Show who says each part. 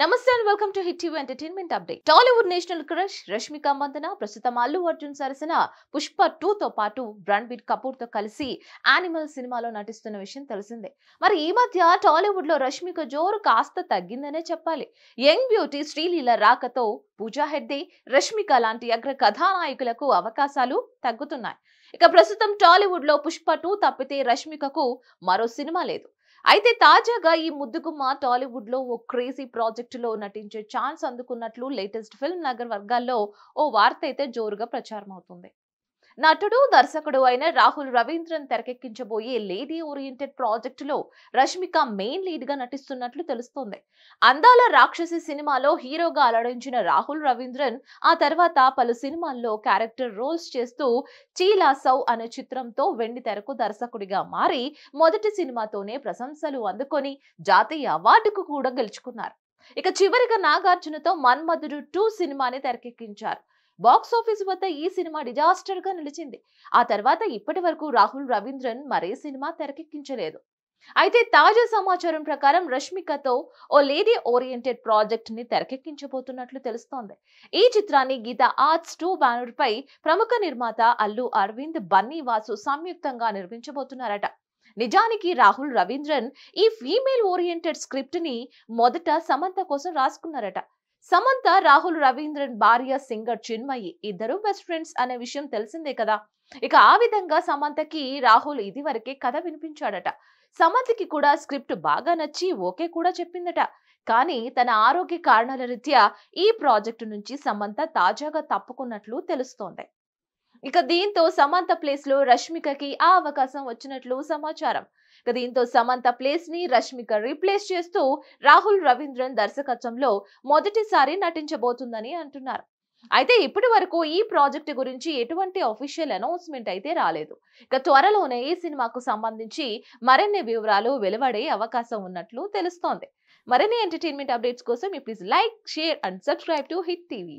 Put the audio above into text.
Speaker 1: నమస్తే and welcome to hit TV entertainment update Tollywood national crush Rashmika Mandanna ప్రస్తుతం అల్లు అర్జున్ సరసన పుష్ప టూ తో పాటు రణబీర్ కపూర్ తో కలిసి యానిమల్ సినిమాలో నటిస్తున్న విషయం తెలిసిందే మరి ఈ మధ్య టాలీవుడ్ లో రష్మిక జోరు కాస్త తగ్గిందనే చెప్పాలి యంగ్ బ్యూటీ శ్రీలీల రాకతో పూజా హెడ్డే రష్మిక లాంటి అగ్ర కథానాయకులకు అవకాశాలు తగ్గుతున్నాయి ఇక ప్రస్తుతం టాలీవుడ్ లో పుష్ప టూ తప్పితే రష్మికకు మరో సినిమా లేదు అయితే తాజాగా ఈ ముద్దుగుమ్మ టాలీవుడ్ లో ఓ క్రేజీ ప్రాజెక్టులో నటించే ఛాన్స్ అందుకున్నట్లు లేటెస్ట్ ఫిల్మ్ నగర్ వర్గాల్లో ఓ వార్త అయితే జోరుగా ప్రచారం అవుతుంది నటుడు దర్శకుడు అయిన రాహుల్ రవీంద్రన్ తెరకెక్కించబోయే లేడీ ఓరియంటెడ్ ప్రాజెక్టులో రష్మిక మెయిన్ లీడ్ గా నటిస్తున్నట్లు తెలుస్తోంది అందాల రాక్షసి సినిమాలో హీరోగా అలడించిన రాహుల్ రవీంద్రన్ ఆ తర్వాత పలు సినిమాల్లో క్యారెక్టర్ రోల్స్ చేస్తూ చీలా సౌ అనే చిత్రంతో వెండి తెరకు దర్శకుడిగా మారి మొదటి సినిమాతోనే ప్రశంసలు అందుకొని జాతీయ అవార్డుకు కూడా గెలుచుకున్నారు ఇక చివరిగా నాగార్జునతో మన్మధుడు టూ సినిమాని తెరకెక్కించారు బాక్సాఫీస్ వద్ద ఈ సినిమా డిజాస్టర్ గా నిలిచింది ఆ తర్వాత ఇప్పటి వరకు రాహుల్ రవీంద్రన్ మరే సినిమా తెరకెక్కించలేదు అయితే తాజా సమాచారం ప్రకారం రష్మికతో ఓ లేడీ ఓరియంటెడ్ ప్రాజెక్ట్ ని తెరకెక్కించబోతున్నట్లు తెలుస్తోంది ఈ చిత్రాన్ని గీత ఆర్ట్స్ టూ బ్యానర్ పై ప్రముఖ నిర్మాత అల్లు అరవింద్ బన్నీ వాసు సంయుక్తంగా నిర్మించబోతున్నారట నిజానికి రాహుల్ రవీంద్రన్ ఈ ఫీమేల్ ఓరియంటెడ్ స్క్రిప్ట్ ని మొదట సమంత కోసం రాసుకున్నారట సమంత రాహుల్ రవీంద్రన్ భార్య సింగర్ చిన్మయి ఇద్దరు బెస్ట్ ఫ్రెండ్స్ అనే విషయం తెలిసిందే కదా ఇక ఆ విధంగా సమంతకి రాహుల్ ఇది వరకే కథ వినిపించాడట సమంతకి కూడా స్క్రిప్ట్ బాగా నచ్చి ఓకే కూడా చెప్పిందట కానీ తన ఆరోగ్య కారణాల రీత్యా ఈ ప్రాజెక్టు నుంచి సమంత తాజాగా తప్పుకున్నట్లు తెలుస్తోంది ఇక దీంతో సమంత ప్లేస్ లో రష్మికకి ఆ అవకాశం వచ్చినట్లు సమాచారం ఇక దీంతో సమంత ప్లేస్ ని రష్మిక రీప్లేస్ చేస్తూ రాహుల్ రవీంద్రన్ దర్శకత్వంలో మొదటిసారి నటించబోతుందని అంటున్నారు అయితే ఇప్పటి వరకు ఈ ప్రాజెక్ట్ గురించి ఎటువంటి అఫీషియల్ అనౌన్స్మెంట్ అయితే రాలేదు ఇక త్వరలోనే ఈ సినిమాకు సంబంధించి మరిన్ని వివరాలు వెలువడే అవకాశం ఉన్నట్లు తెలుస్తోంది మరిన్ని ఎంటర్టైన్మెంట్ అప్డేట్స్ కోసం please like share and subscribe to hit TV